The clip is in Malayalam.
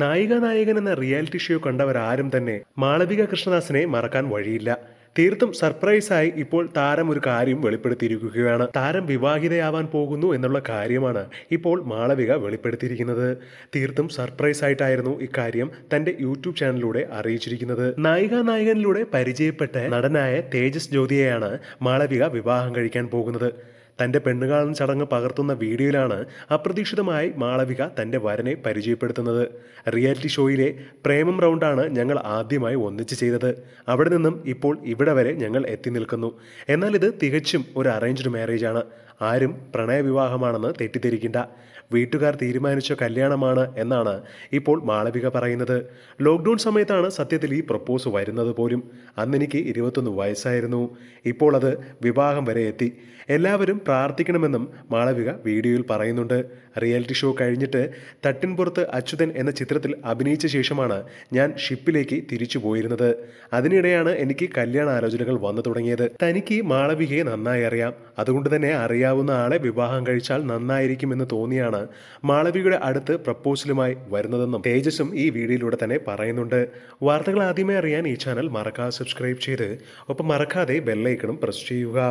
നായിക നായകൻ എന്ന റിയാലിറ്റി ഷോ കണ്ടവരാരും തന്നെ മാളവിക കൃഷ്ണദാസിനെ മറക്കാൻ വഴിയില്ല തീർത്തും സർപ്രൈസായി ഇപ്പോൾ താരം ഒരു കാര്യം വെളിപ്പെടുത്തിയിരിക്കുകയാണ് താരം വിവാഹിതയാവാൻ പോകുന്നു എന്നുള്ള കാര്യമാണ് ഇപ്പോൾ മാളവിക വെളിപ്പെടുത്തിയിരിക്കുന്നത് തീർത്തും സർപ്രൈസ് ഇക്കാര്യം തന്റെ യൂട്യൂബ് ചാനലിലൂടെ അറിയിച്ചിരിക്കുന്നത് നായിക നായകനിലൂടെ പരിചയപ്പെട്ട നടനായ തേജസ് ജ്യോതിയെയാണ് മാളവിക വിവാഹം കഴിക്കാൻ പോകുന്നത് തൻ്റെ പെണ്ണുകാണൽ ചടങ്ങ് പകർത്തുന്ന വീഡിയോയിലാണ് അപ്രതീക്ഷിതമായി മാളവിക തൻ്റെ വരനെ പരിചയപ്പെടുത്തുന്നത് റിയാലിറ്റി ഷോയിലെ പ്രേമം റൗണ്ടാണ് ഞങ്ങൾ ആദ്യമായി ഒന്നിച്ച് ചെയ്തത് അവിടെ നിന്നും ഇപ്പോൾ ഇവിടെ വരെ ഞങ്ങൾ എത്തി നിൽക്കുന്നു എന്നാൽ ഇത് തികച്ചും ഒരു അറേഞ്ച്ഡ് മാരേജ് ആണ് ആരും പ്രണയവിവാഹമാണെന്ന് തെറ്റിദ്ധരിക്കില്ല വീട്ടുകാർ തീരുമാനിച്ച കല്യാണമാണ് എന്നാണ് ഇപ്പോൾ മാളവിക പറയുന്നത് ലോക്ക്ഡൗൺ സമയത്താണ് സത്യത്തിൽ ഈ പ്രപ്പോസ് വരുന്നത് പോലും അന്നെനിക്ക് ഇരുപത്തൊന്ന് വയസ്സായിരുന്നു ഇപ്പോൾ അത് വിവാഹം വരെ എത്തി എല്ലാവരും പ്രാർത്ഥിക്കണമെന്നും മാളവിക വീഡിയോയിൽ പറയുന്നുണ്ട് റിയാലിറ്റി ഷോ കഴിഞ്ഞിട്ട് തട്ടിൻപുറത്ത് അച്യുതൻ എന്ന ചിത്രത്തിൽ അഭിനയിച്ച ശേഷമാണ് ഞാൻ ഷിപ്പിലേക്ക് തിരിച്ചു പോയിരുന്നത് അതിനിടെയാണ് എനിക്ക് കല്യാണ ആലോചനകൾ വന്നു തുടങ്ങിയത് തനിക്ക് മാളവികയെ നന്നായി അറിയാം അതുകൊണ്ട് തന്നെ അറിയാം അറിയാവുന്ന ആളെ വിവാഹം കഴിച്ചാൽ നന്നായിരിക്കുമെന്ന് തോന്നിയാണ് മാളവികയുടെ അടുത്ത് പ്രപ്പോസലുമായി വരുന്നതെന്നും തേജസും ഈ വീഡിയോയിലൂടെ തന്നെ പറയുന്നുണ്ട് വാർത്തകൾ ആദ്യമേ അറിയാൻ ഈ ചാനൽ മറക്കാതെ സബ്സ്ക്രൈബ് ചെയ്ത് ഒപ്പം മറക്കാതെ ബെല്ലൈക്കണും പ്രസ് ചെയ്യുക